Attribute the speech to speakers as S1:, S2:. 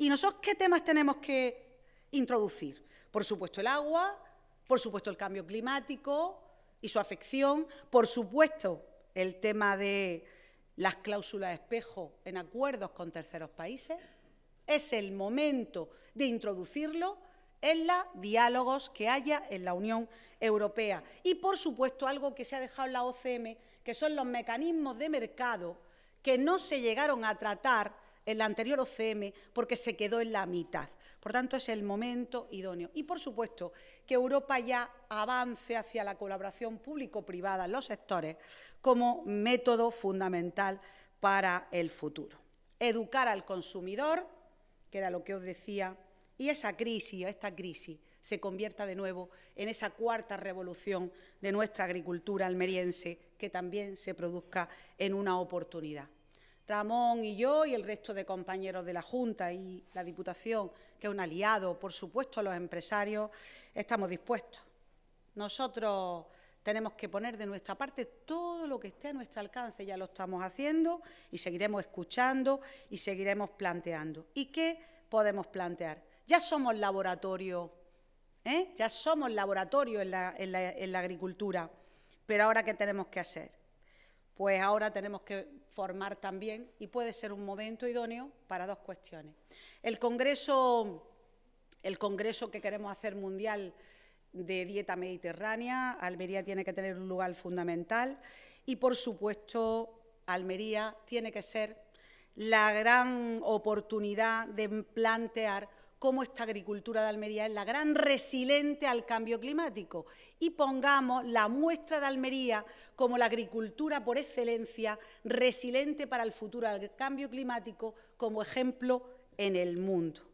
S1: ¿Y nosotros qué temas tenemos que introducir? Por supuesto el agua, por supuesto el cambio climático y su afección, por supuesto el tema de las cláusulas espejo en acuerdos con terceros países. Es el momento de introducirlo en los diálogos que haya en la Unión Europea. Y, por supuesto, algo que se ha dejado en la OCM, que son los mecanismos de mercado que no se llegaron a tratar en la anterior OCM porque se quedó en la mitad. Por tanto, es el momento idóneo. Y, por supuesto, que Europa ya avance hacia la colaboración público-privada en los sectores como método fundamental para el futuro. Educar al consumidor, que era lo que os decía, y esa crisis, esta crisis, se convierta de nuevo en esa cuarta revolución de nuestra agricultura almeriense, que también se produzca en una oportunidad. Ramón y yo y el resto de compañeros de la Junta y la Diputación, que es un aliado, por supuesto, a los empresarios, estamos dispuestos. Nosotros tenemos que poner de nuestra parte todo lo que esté a nuestro alcance, ya lo estamos haciendo y seguiremos escuchando y seguiremos planteando. ¿Y qué podemos plantear? Ya somos laboratorio, ¿eh? ya somos laboratorio en la, en la agricultura, pero ahora ¿qué tenemos que hacer? pues ahora tenemos que formar también y puede ser un momento idóneo para dos cuestiones. El Congreso, el congreso que queremos hacer mundial de dieta mediterránea, Almería tiene que tener un lugar fundamental y, por supuesto, Almería tiene que ser la gran oportunidad de plantear cómo esta agricultura de Almería es la gran resiliente al cambio climático y pongamos la muestra de Almería como la agricultura por excelencia resiliente para el futuro al cambio climático como ejemplo en el mundo.